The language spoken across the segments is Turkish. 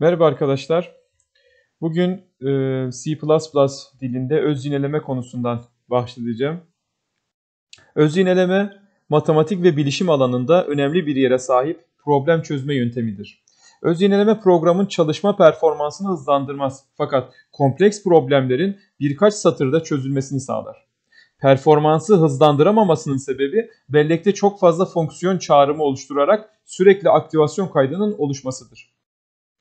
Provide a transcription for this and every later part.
Merhaba arkadaşlar. Bugün e, C++ dilinde öz yineleme konusundan bahsedeceğim. Öz yineleme matematik ve bilişim alanında önemli bir yere sahip problem çözme yöntemidir. Öz yineleme programın çalışma performansını hızlandırmaz fakat kompleks problemlerin birkaç satırda çözülmesini sağlar. Performansı hızlandıramamasının sebebi bellekte çok fazla fonksiyon çağrımı oluşturarak sürekli aktivasyon kaydının oluşmasıdır.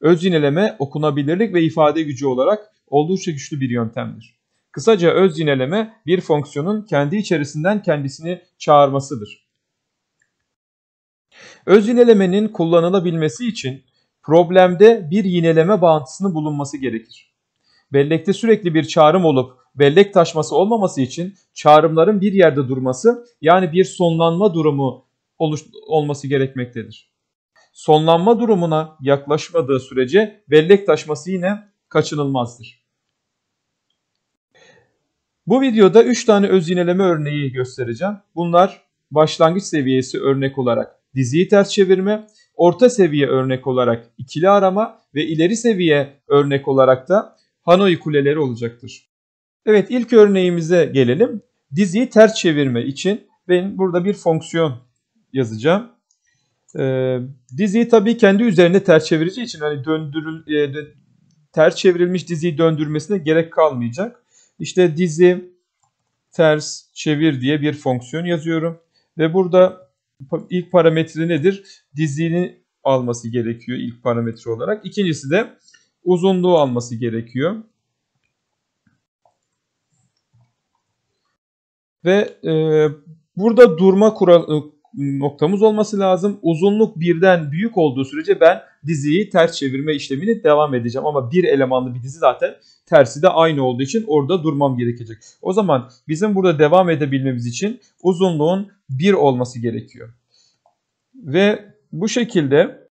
Öz yineleme okunabilirlik ve ifade gücü olarak oldukça güçlü bir yöntemdir. Kısaca öz yineleme bir fonksiyonun kendi içerisinden kendisini çağırmasıdır. Öz yinelemenin kullanılabilmesi için problemde bir yineleme bağıntısının bulunması gerekir. Bellekte sürekli bir çağrım olup bellek taşması olmaması için çağrımların bir yerde durması yani bir sonlanma durumu olması gerekmektedir sonlanma durumuna yaklaşmadığı sürece bellek taşması yine kaçınılmazdır. Bu videoda 3 tane öz yineleme örneği göstereceğim. Bunlar başlangıç seviyesi örnek olarak diziyi ters çevirme, orta seviye örnek olarak ikili arama ve ileri seviye örnek olarak da Hanoi kuleleri olacaktır. Evet ilk örneğimize gelelim. Diziyi ters çevirme için ben burada bir fonksiyon yazacağım. E, diziyi tabii kendi üzerine ters çevirici için hani döndürül e, ters çevrilmiş diziyi döndürmesine gerek kalmayacak. İşte dizi ters çevir diye bir fonksiyon yazıyorum ve burada ilk parametre nedir? Dizini alması gerekiyor ilk parametre olarak. İkincisi de uzunluğu alması gerekiyor. Ve e, burada durma kuralı noktamız olması lazım. Uzunluk birden büyük olduğu sürece ben diziyi ters çevirme işlemini devam edeceğim. Ama bir elemanlı bir dizi zaten tersi de aynı olduğu için orada durmam gerekecek. O zaman bizim burada devam edebilmemiz için uzunluğun bir olması gerekiyor. Ve bu şekilde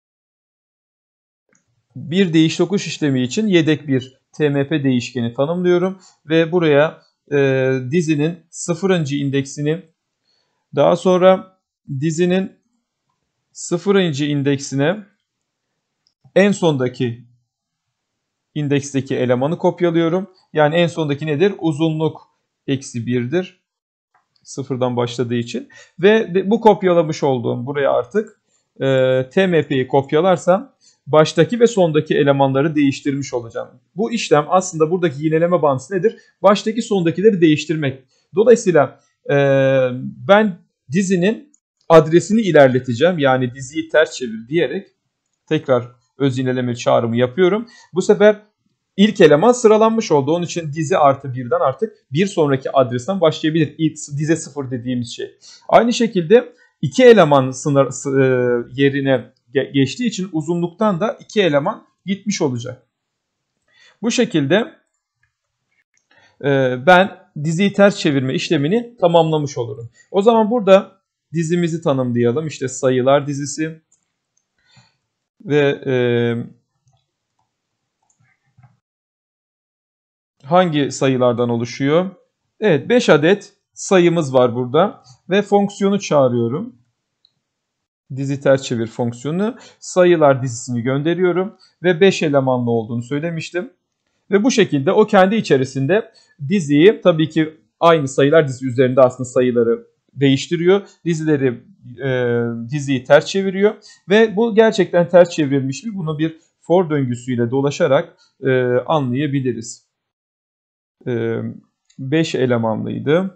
bir değiş tokuş işlemi için yedek bir TMP değişkeni tanımlıyorum. Ve buraya e, dizinin sıfırıncı indeksini daha sonra dizinin sıfırıncı indeksine en sondaki indeksteki elemanı kopyalıyorum. Yani en sondaki nedir? Uzunluk eksi birdir, Sıfırdan başladığı için. Ve bu kopyalamış olduğum buraya artık e, TMP'yi kopyalarsam baştaki ve sondaki elemanları değiştirmiş olacağım. Bu işlem aslında buradaki yineleme bantısı nedir? Baştaki sondakileri değiştirmek. Dolayısıyla e, ben dizinin adresini ilerleteceğim. Yani diziyi ters çevir diyerek tekrar öz ineleme çağrımı yapıyorum. Bu sefer ilk eleman sıralanmış oldu. Onun için dizi artı birden artık bir sonraki adresten başlayabilir. İlk dize sıfır dediğimiz şey. Aynı şekilde iki eleman sınır, e, yerine geçtiği için uzunluktan da iki eleman gitmiş olacak. Bu şekilde e, ben diziyi ters çevirme işlemini tamamlamış olurum. O zaman burada dizimizi tanımlayalım. İşte sayılar dizisi ve e, hangi sayılardan oluşuyor? Evet 5 adet sayımız var burada ve fonksiyonu çağırıyorum. Dizi ters çevir fonksiyonu sayılar dizisini gönderiyorum ve 5 elemanlı olduğunu söylemiştim. Ve bu şekilde o kendi içerisinde diziyi tabii ki aynı sayılar dizisi üzerinde aslında sayıları değiştiriyor. Dizileri e, diziyi ters çeviriyor ve bu gerçekten ters çevrilmiş mi? Bunu bir for döngüsüyle dolaşarak e, anlayabiliriz. 5 e, elemanlıydı.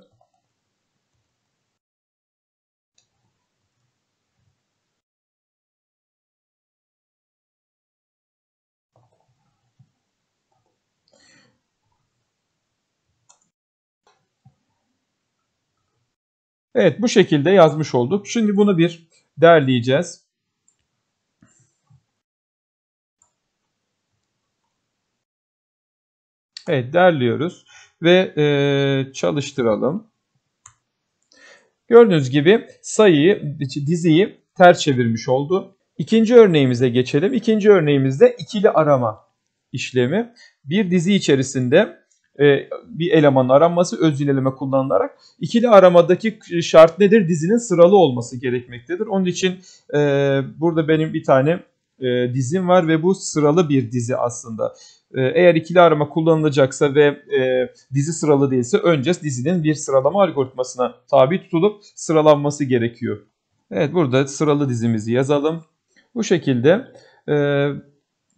Evet bu şekilde yazmış olduk. Şimdi bunu bir derleyeceğiz. Evet derliyoruz ve e, çalıştıralım. Gördüğünüz gibi sayıyı, diziyi ters çevirmiş oldu. İkinci örneğimize geçelim. İkinci örneğimizde ikili arama işlemi. Bir dizi içerisinde e, bir elemanın aranması öz eleme kullanılarak ikili aramadaki şart nedir? Dizinin sıralı olması gerekmektedir. Onun için e, burada benim bir tane e, dizim var ve bu sıralı bir dizi aslında. E, eğer ikili arama kullanılacaksa ve e, dizi sıralı değilse önce dizinin bir sıralama algoritmasına tabi tutulup sıralanması gerekiyor. Evet burada sıralı dizimizi yazalım. Bu şekilde e,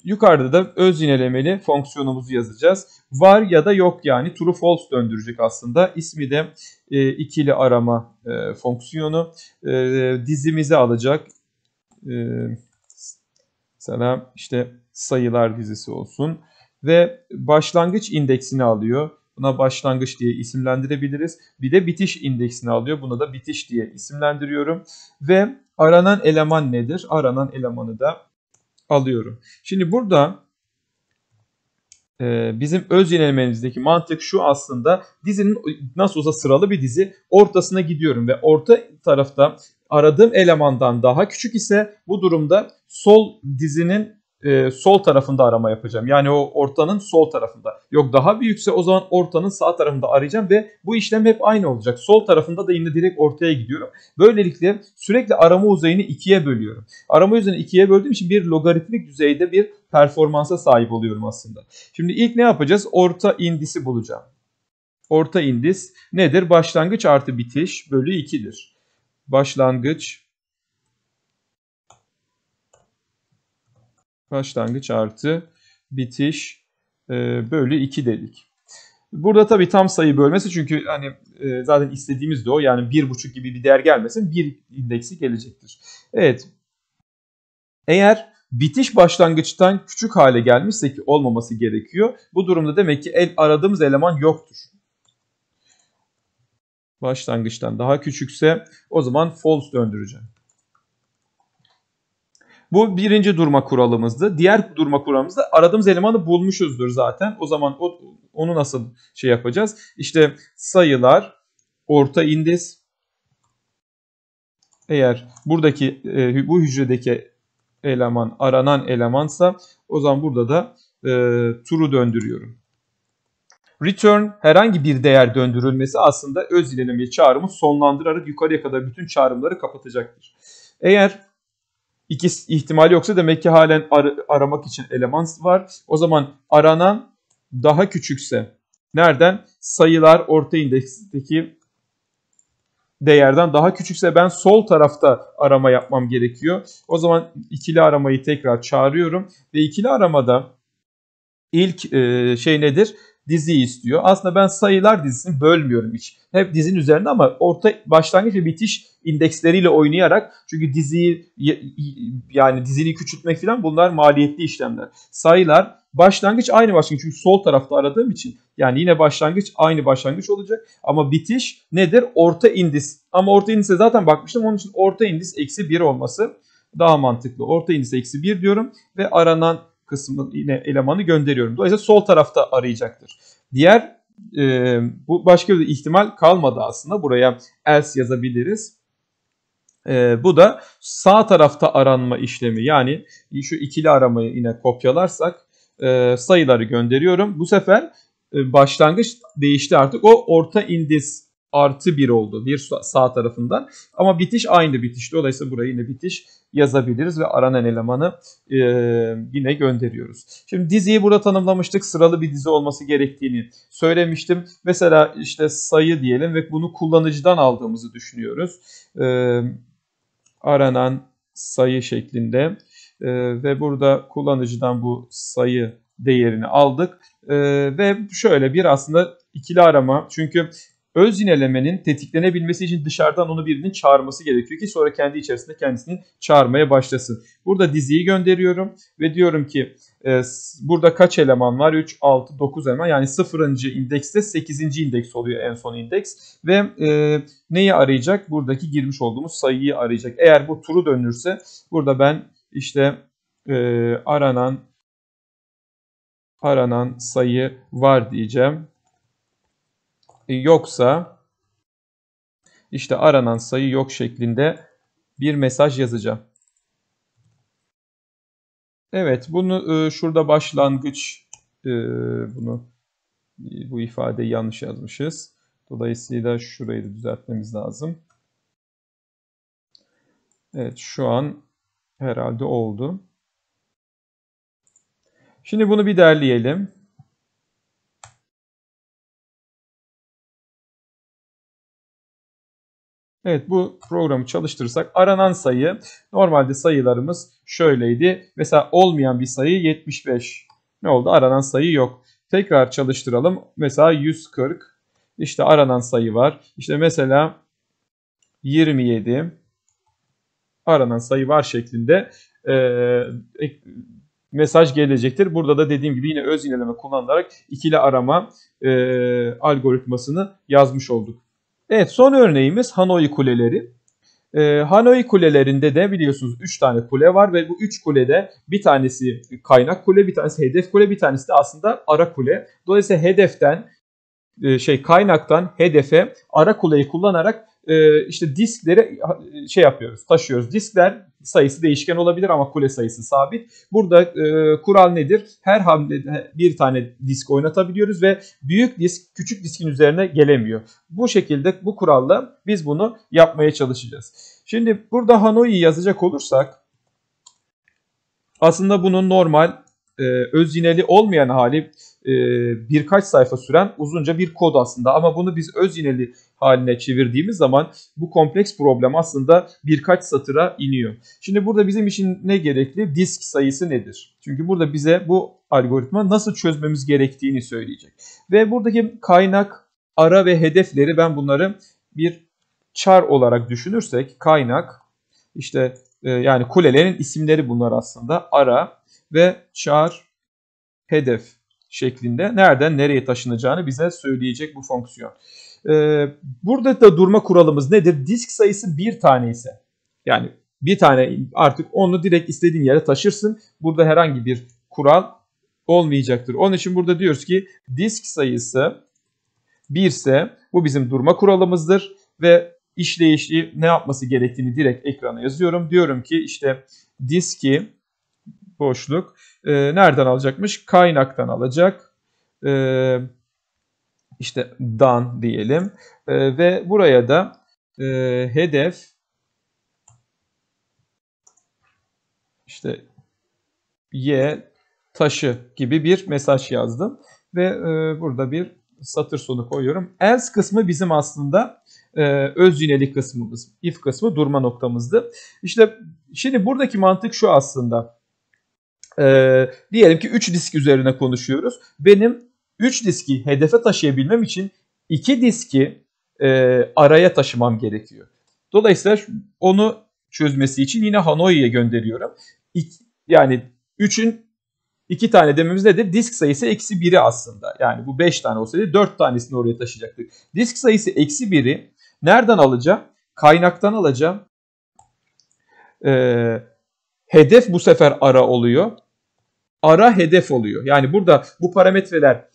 Yukarıda da öz yinelemeli fonksiyonumuzu yazacağız. Var ya da yok yani true false döndürecek aslında. İsmi de e, ikili arama e, fonksiyonu. E, e dizimizi alacak. E, sana işte sayılar dizisi olsun. Ve başlangıç indeksini alıyor. Buna başlangıç diye isimlendirebiliriz. Bir de bitiş indeksini alıyor. Buna da bitiş diye isimlendiriyorum. Ve aranan eleman nedir? Aranan elemanı da alıyorum. Şimdi burada e, bizim öz yenilmemizdeki mantık şu aslında dizinin nasıl olsa sıralı bir dizi ortasına gidiyorum ve orta tarafta aradığım elemandan daha küçük ise bu durumda sol dizinin e, sol tarafında arama yapacağım. Yani o ortanın sol tarafında. Yok daha büyükse o zaman ortanın sağ tarafında arayacağım ve bu işlem hep aynı olacak. Sol tarafında da yine direkt ortaya gidiyorum. Böylelikle sürekli arama uzayını ikiye bölüyorum. Arama uzayını ikiye böldüğüm için bir logaritmik düzeyde bir performansa sahip oluyorum aslında. Şimdi ilk ne yapacağız? Orta indisi bulacağım. Orta indis nedir? Başlangıç artı bitiş bölü 2'dir. Başlangıç başlangıç artı bitiş e, bölü 2 dedik. Burada tabii tam sayı bölmesi çünkü hani e, zaten istediğimiz de o. Yani 1,5 gibi bir değer gelmesin. 1 indeksi gelecektir. Evet. Eğer bitiş başlangıçtan küçük hale gelmişse ki olmaması gerekiyor. Bu durumda demek ki el, aradığımız eleman yoktur. Başlangıçtan daha küçükse o zaman false döndüreceğim. Bu birinci durma kuralımızdı. Diğer durma kuralımızda aradığımız elemanı bulmuşuzdur zaten. O zaman o, onu nasıl şey yapacağız? İşte sayılar orta indis eğer buradaki e, bu hücredeki eleman aranan elemansa o zaman burada da e, turu döndürüyorum. Return herhangi bir değer döndürülmesi aslında öz ilerleme çağrımı sonlandırarak yukarıya kadar bütün çağrımları kapatacaktır. Eğer İki ihtimal yoksa demek ki halen ar- aramak için eleman var. O zaman aranan daha küçükse nereden? Sayılar orta indeksteki değerden daha küçükse ben sol tarafta arama yapmam gerekiyor. O zaman ikili aramayı tekrar çağırıyorum ve ikili aramada ilk e, şey nedir? diziyi istiyor. Aslında ben sayılar dizisini bölmüyorum hiç. Hep dizinin üzerinde ama orta başlangıç ve bitiş indeksleriyle oynayarak çünkü diziyi yani dizini küçültmek falan bunlar maliyetli işlemler. Sayılar başlangıç aynı başlangıç çünkü sol tarafta aradığım için yani yine başlangıç aynı başlangıç olacak ama bitiş nedir? Orta indis. Ama orta indise zaten bakmıştım onun için orta indis eksi 1 olması daha mantıklı. Orta indis eksi 1 diyorum ve aranan kısmı yine elemanı gönderiyorum. Dolayısıyla sol tarafta arayacaktır. Diğer e, bu başka bir ihtimal kalmadı aslında. Buraya else yazabiliriz. E, bu da sağ tarafta aranma işlemi. Yani şu ikili aramayı yine kopyalarsak e, sayıları gönderiyorum. Bu sefer e, başlangıç değişti artık. O orta indis artı 1 oldu bir sağ tarafından. Ama bitiş aynı bitişti. Dolayısıyla buraya yine bitiş yazabiliriz ve aranan elemanı e, yine gönderiyoruz. Şimdi diziyi burada tanımlamıştık. Sıralı bir dizi olması gerektiğini söylemiştim. Mesela işte sayı diyelim ve bunu kullanıcıdan aldığımızı düşünüyoruz. E, aranan sayı şeklinde e, ve burada kullanıcıdan bu sayı değerini aldık. E, ve şöyle bir aslında ikili arama çünkü öz yinelemenin tetiklenebilmesi için dışarıdan onu birinin çağırması gerekiyor ki sonra kendi içerisinde kendisini çağırmaya başlasın. Burada diziyi gönderiyorum ve diyorum ki e, burada kaç eleman var? 3, 6, 9 eleman yani 0. indekste 8. indeks oluyor en son indeks. Ve e, neyi arayacak? Buradaki girmiş olduğumuz sayıyı arayacak. Eğer bu turu dönülürse burada ben işte e, aranan aranan sayı var diyeceğim yoksa işte aranan sayı yok şeklinde bir mesaj yazacağım. Evet bunu e, şurada başlangıç e, bunu bu ifadeyi yanlış yazmışız. Dolayısıyla şurayı da düzeltmemiz lazım. Evet şu an herhalde oldu. Şimdi bunu bir derleyelim. Evet bu programı çalıştırırsak aranan sayı normalde sayılarımız şöyleydi. Mesela olmayan bir sayı 75. Ne oldu? Aranan sayı yok. Tekrar çalıştıralım. Mesela 140. İşte aranan sayı var. İşte mesela 27 aranan sayı var şeklinde e, mesaj gelecektir. Burada da dediğim gibi yine öz ineleme kullanılarak ikili arama e, algoritmasını yazmış olduk. Evet son örneğimiz Hanoi kuleleri. Ee, Hanoi kulelerinde de biliyorsunuz 3 tane kule var ve bu 3 kulede bir tanesi kaynak kule, bir tanesi hedef kule, bir tanesi de aslında ara kule. Dolayısıyla hedeften e, şey kaynaktan hedefe ara kuleyi kullanarak e, işte diskleri şey yapıyoruz, taşıyoruz. Diskler sayısı değişken olabilir ama kule sayısı sabit. Burada e, kural nedir? Her hamlede bir tane disk oynatabiliyoruz ve büyük disk küçük diskin üzerine gelemiyor. Bu şekilde bu kuralla biz bunu yapmaya çalışacağız. Şimdi burada Hanoi'yi yazacak olursak aslında bunun normal e, yineli olmayan hali e, birkaç sayfa süren uzunca bir kod aslında. Ama bunu biz öz yineli haline çevirdiğimiz zaman bu kompleks problem aslında birkaç satıra iniyor. Şimdi burada bizim için ne gerekli? Disk sayısı nedir? Çünkü burada bize bu algoritma nasıl çözmemiz gerektiğini söyleyecek. Ve buradaki kaynak, ara ve hedefleri ben bunları bir char olarak düşünürsek kaynak işte ee, yani kulelerin isimleri bunlar aslında. Ara ve çağır hedef şeklinde nereden nereye taşınacağını bize söyleyecek bu fonksiyon. Ee, burada da durma kuralımız nedir? Disk sayısı bir tane ise yani bir tane artık onu direkt istediğin yere taşırsın. Burada herhangi bir kural olmayacaktır. Onun için burada diyoruz ki disk sayısı 1 ise bu bizim durma kuralımızdır ve işleyişi ne yapması gerektiğini direkt ekrana yazıyorum. Diyorum ki işte diski boşluk e, nereden alacakmış? Kaynaktan alacak. E, işte dan diyelim e, ve buraya da e, hedef işte y taşı gibi bir mesaj yazdım ve e, burada bir satır sonu koyuyorum. Else kısmı bizim aslında e, öz yinelik kısmımız, if kısmı durma noktamızdı. İşte şimdi buradaki mantık şu aslında. E, diyelim ki 3 disk üzerine konuşuyoruz. Benim 3 diski hedefe taşıyabilmem için 2 diski e, araya taşımam gerekiyor. Dolayısıyla onu çözmesi için yine Hanoi'ye gönderiyorum. İki, yani 3'ün 2 tane dememiz nedir? Disk sayısı eksi 1'i aslında. Yani bu 5 tane olsaydı 4 tanesini oraya taşıyacaktık. Disk sayısı eksi 1'i Nereden alacağım? Kaynaktan alacağım. Ee, hedef bu sefer ara oluyor. Ara hedef oluyor. Yani burada bu parametreler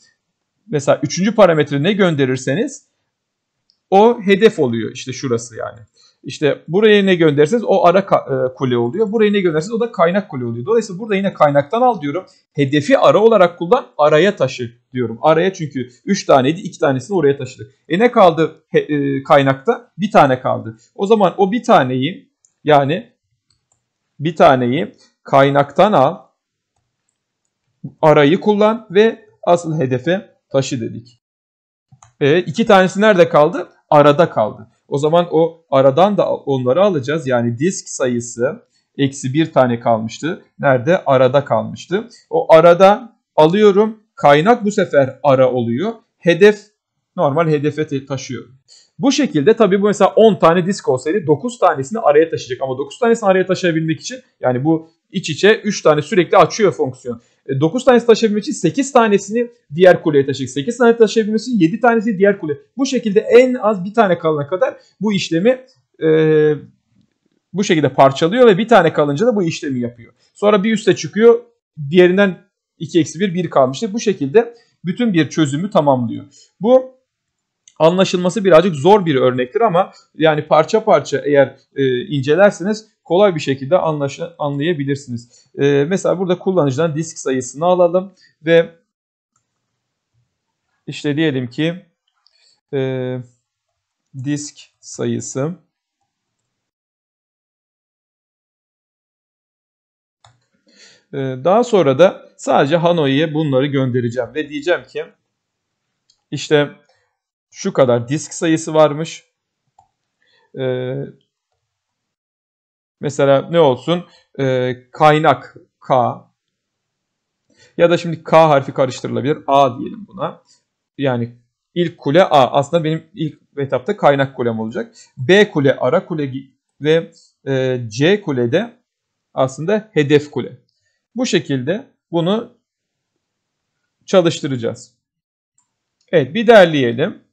mesela üçüncü parametre ne gönderirseniz o hedef oluyor işte şurası yani. İşte buraya ne gönderirseniz o ara e, kule oluyor. Buraya ne gönderirseniz o da kaynak kule oluyor. Dolayısıyla burada yine kaynaktan al diyorum. Hedefi ara olarak kullan, araya taşı diyorum. Araya çünkü 3 taneydi, 2 tanesini oraya taşıdık. E ne kaldı he, e, kaynakta? Bir tane kaldı. O zaman o bir taneyi yani bir taneyi kaynaktan al, arayı kullan ve asıl hedefe taşı dedik. E, iki tanesi nerede kaldı? Arada kaldı. O zaman o aradan da onları alacağız. Yani disk sayısı eksi bir tane kalmıştı. Nerede? Arada kalmıştı. O arada alıyorum. Kaynak bu sefer ara oluyor. Hedef normal hedefe taşıyorum. Bu şekilde tabi bu mesela 10 tane disk olsaydı 9 tanesini araya taşıyacak. Ama 9 tanesini araya taşıyabilmek için yani bu iç içe 3 tane sürekli açıyor fonksiyon. 9 e, tanesi taşıyabilmek için 8 tanesini diğer kuleye taşıyacak. 8 tane taşıyabilmek için 7 tanesini diğer kule. Bu şekilde en az bir tane kalana kadar bu işlemi e, bu şekilde parçalıyor ve bir tane kalınca da bu işlemi yapıyor. Sonra bir üste çıkıyor. Diğerinden 2 eksi 1 1 kalmıştı. Bu şekilde bütün bir çözümü tamamlıyor. Bu anlaşılması birazcık zor bir örnektir ama yani parça parça eğer e, incelerseniz kolay bir şekilde anlaşa, anlayabilirsiniz. E, mesela burada kullanıcıdan disk sayısını alalım ve işte diyelim ki e, disk sayısı e, daha sonra da sadece Hanoi'ye bunları göndereceğim ve diyeceğim ki işte şu kadar disk sayısı varmış. E, Mesela ne olsun? E, kaynak K ya da şimdi K harfi karıştırılabilir. A diyelim buna. Yani ilk kule A. Aslında benim ilk etapta kaynak kulem olacak. B kule ara kule ve e, C kule de aslında hedef kule. Bu şekilde bunu çalıştıracağız. Evet bir derleyelim.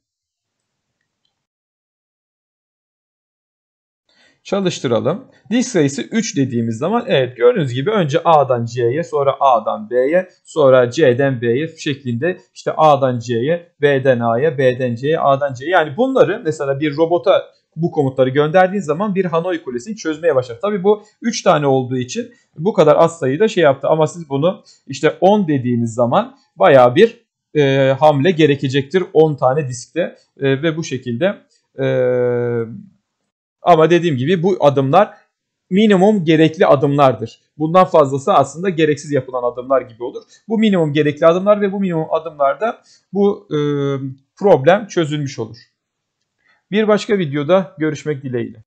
Çalıştıralım. Disk sayısı 3 dediğimiz zaman evet gördüğünüz gibi önce A'dan C'ye sonra A'dan B'ye sonra C'den B'ye şeklinde işte A'dan C'ye B'den A'ya B'den C'ye A'dan C'ye yani bunları mesela bir robota bu komutları gönderdiğin zaman bir Hanoi Kulesi'ni çözmeye başlar. Tabii bu 3 tane olduğu için bu kadar az sayıda şey yaptı ama siz bunu işte 10 dediğiniz zaman baya bir e, hamle gerekecektir 10 tane diskte e, ve bu şekilde e, ama dediğim gibi bu adımlar minimum gerekli adımlardır. Bundan fazlası aslında gereksiz yapılan adımlar gibi olur. Bu minimum gerekli adımlar ve bu minimum adımlarda bu e, problem çözülmüş olur. Bir başka videoda görüşmek dileğiyle.